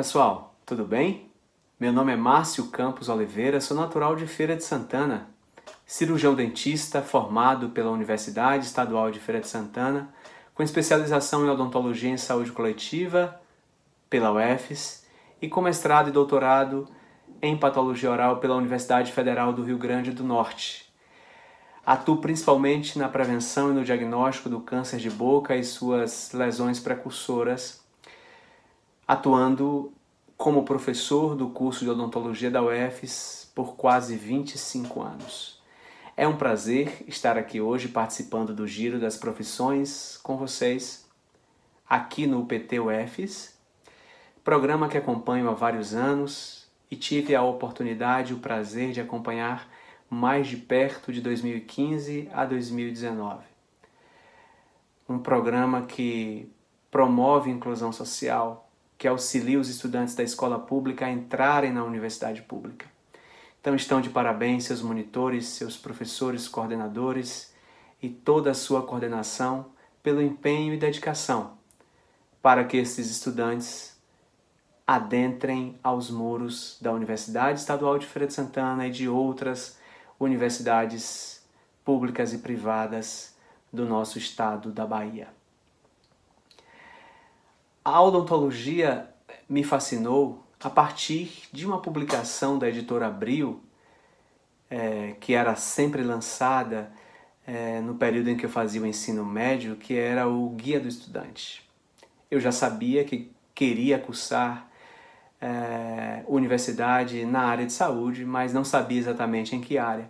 pessoal, tudo bem? Meu nome é Márcio Campos Oliveira, sou natural de Feira de Santana, cirurgião dentista formado pela Universidade Estadual de Feira de Santana, com especialização em odontologia em saúde coletiva pela UFES e com mestrado e doutorado em patologia oral pela Universidade Federal do Rio Grande do Norte. Atuo principalmente na prevenção e no diagnóstico do câncer de boca e suas lesões precursoras atuando como professor do curso de odontologia da UFES por quase 25 anos. É um prazer estar aqui hoje participando do Giro das Profissões com vocês, aqui no UPT UFES, programa que acompanho há vários anos e tive a oportunidade e o prazer de acompanhar mais de perto de 2015 a 2019. Um programa que promove inclusão social, que auxilia os estudantes da escola pública a entrarem na universidade pública. Então estão de parabéns seus monitores, seus professores, coordenadores e toda a sua coordenação pelo empenho e dedicação para que esses estudantes adentrem aos muros da Universidade Estadual de Feira de Santana e de outras universidades públicas e privadas do nosso estado da Bahia. A odontologia me fascinou a partir de uma publicação da editora Abril, é, que era sempre lançada é, no período em que eu fazia o ensino médio, que era o Guia do Estudante. Eu já sabia que queria cursar é, universidade na área de saúde, mas não sabia exatamente em que área.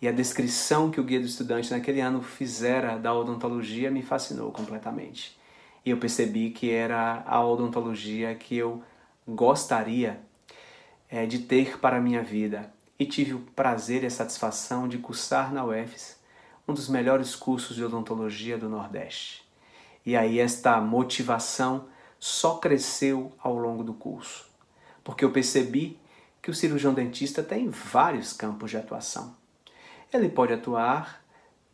E a descrição que o Guia do Estudante naquele ano fizera da odontologia me fascinou completamente e eu percebi que era a odontologia que eu gostaria é, de ter para a minha vida. E tive o prazer e a satisfação de cursar na UFES, um dos melhores cursos de odontologia do Nordeste. E aí esta motivação só cresceu ao longo do curso, porque eu percebi que o cirurgião dentista tem vários campos de atuação. Ele pode atuar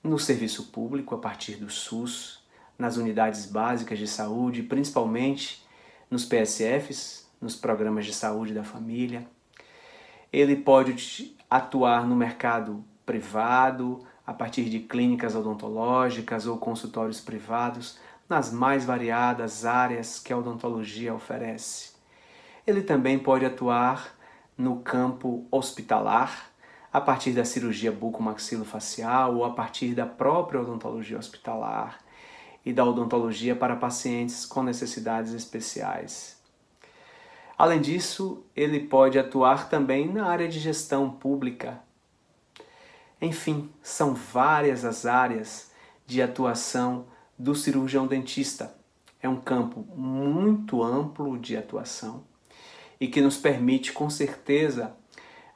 no serviço público a partir do SUS, nas unidades básicas de saúde, principalmente nos PSFs, nos programas de saúde da família. Ele pode atuar no mercado privado, a partir de clínicas odontológicas ou consultórios privados, nas mais variadas áreas que a odontologia oferece. Ele também pode atuar no campo hospitalar, a partir da cirurgia bucomaxilofacial ou a partir da própria odontologia hospitalar, e da odontologia para pacientes com necessidades especiais. Além disso, ele pode atuar também na área de gestão pública. Enfim, são várias as áreas de atuação do cirurgião dentista. É um campo muito amplo de atuação e que nos permite, com certeza,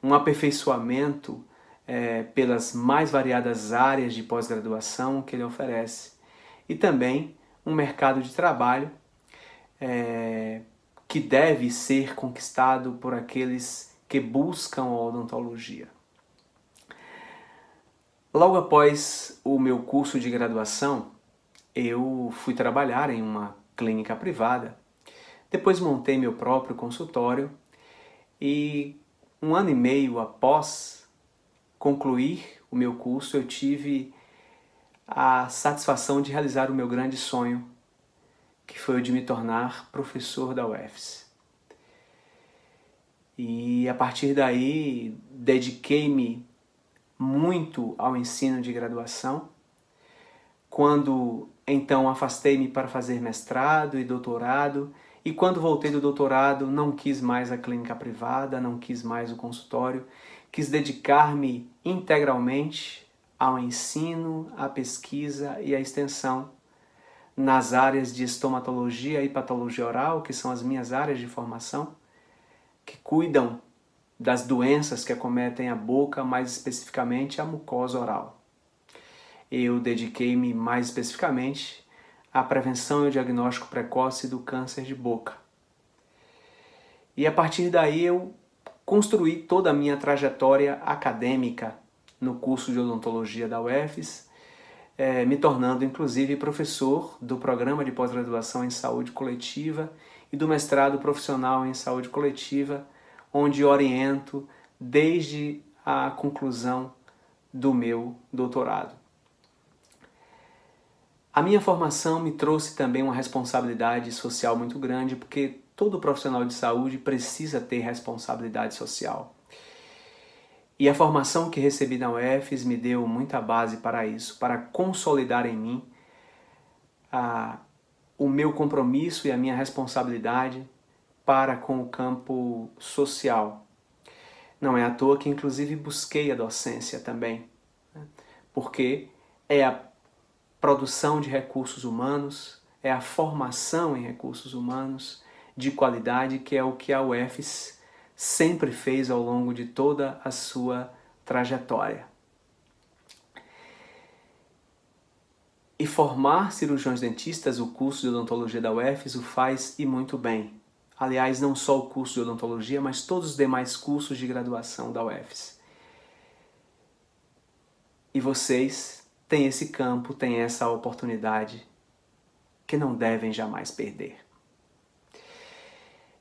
um aperfeiçoamento é, pelas mais variadas áreas de pós-graduação que ele oferece e também um mercado de trabalho é, que deve ser conquistado por aqueles que buscam a odontologia. Logo após o meu curso de graduação, eu fui trabalhar em uma clínica privada. Depois montei meu próprio consultório e um ano e meio após concluir o meu curso, eu tive a satisfação de realizar o meu grande sonho, que foi o de me tornar professor da UFS. E a partir daí, dediquei-me muito ao ensino de graduação. Quando então afastei-me para fazer mestrado e doutorado, e quando voltei do doutorado, não quis mais a clínica privada, não quis mais o consultório, quis dedicar-me integralmente ao ensino, à pesquisa e à extensão. Nas áreas de estomatologia e patologia oral, que são as minhas áreas de formação, que cuidam das doenças que acometem a boca, mais especificamente a mucosa oral. Eu dediquei-me mais especificamente à prevenção e ao diagnóstico precoce do câncer de boca. E a partir daí eu construí toda a minha trajetória acadêmica no curso de odontologia da UFES, é, me tornando inclusive professor do programa de pós-graduação em saúde coletiva e do mestrado profissional em saúde coletiva, onde oriento desde a conclusão do meu doutorado. A minha formação me trouxe também uma responsabilidade social muito grande, porque todo profissional de saúde precisa ter responsabilidade social. E a formação que recebi na UFES me deu muita base para isso, para consolidar em mim a, o meu compromisso e a minha responsabilidade para com o campo social. Não é à toa que, inclusive, busquei a docência também, né? porque é a produção de recursos humanos, é a formação em recursos humanos de qualidade que é o que a UFES sempre fez ao longo de toda a sua trajetória. E formar cirurgiões dentistas, o curso de odontologia da UFES o faz e muito bem. Aliás, não só o curso de odontologia, mas todos os demais cursos de graduação da UFES. E vocês têm esse campo, têm essa oportunidade que não devem jamais perder.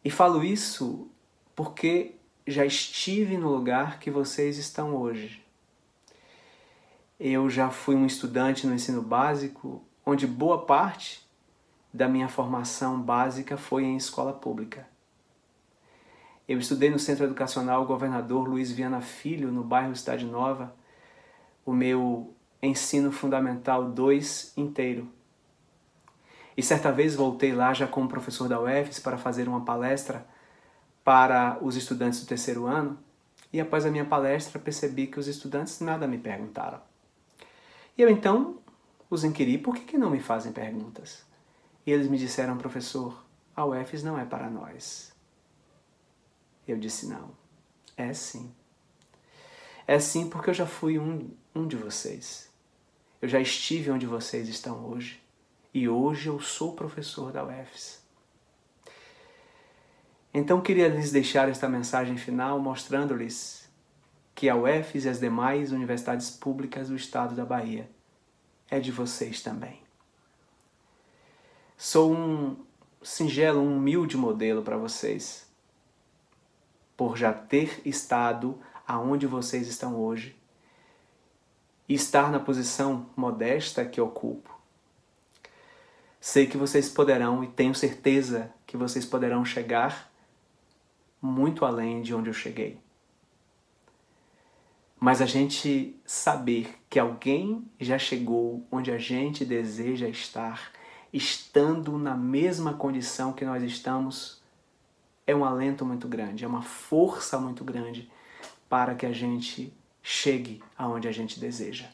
E falo isso porque já estive no lugar que vocês estão hoje. Eu já fui um estudante no ensino básico, onde boa parte da minha formação básica foi em escola pública. Eu estudei no Centro Educacional Governador Luiz Viana Filho, no bairro Cidade Nova, o meu ensino fundamental 2 inteiro. E certa vez voltei lá já como professor da UFES para fazer uma palestra para os estudantes do terceiro ano e após a minha palestra percebi que os estudantes nada me perguntaram. E eu então os inquiri por que, que não me fazem perguntas. E eles me disseram, professor, a UFES não é para nós. Eu disse, não, é sim. É sim porque eu já fui um, um de vocês. Eu já estive onde vocês estão hoje. E hoje eu sou professor da UFES. Então queria lhes deixar esta mensagem final mostrando-lhes que a UFES e as demais universidades públicas do estado da Bahia é de vocês também. Sou um singelo, um humilde modelo para vocês, por já ter estado aonde vocês estão hoje e estar na posição modesta que ocupo. Sei que vocês poderão e tenho certeza que vocês poderão chegar muito além de onde eu cheguei. Mas a gente saber que alguém já chegou onde a gente deseja estar, estando na mesma condição que nós estamos, é um alento muito grande, é uma força muito grande para que a gente chegue aonde a gente deseja.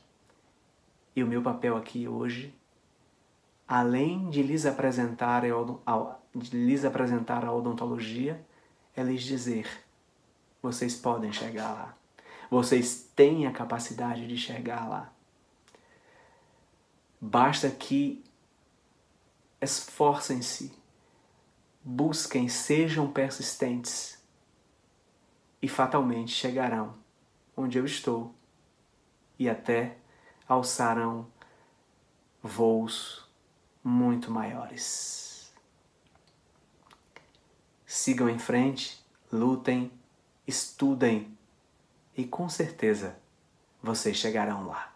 E o meu papel aqui hoje, além de lhes apresentar a, de lhes apresentar a odontologia, é lhes dizer: vocês podem chegar lá. Vocês têm a capacidade de chegar lá. Basta que esforcem-se, busquem, sejam persistentes e fatalmente chegarão onde eu estou e até alçarão voos muito maiores. Sigam em frente, lutem, estudem e com certeza vocês chegarão lá.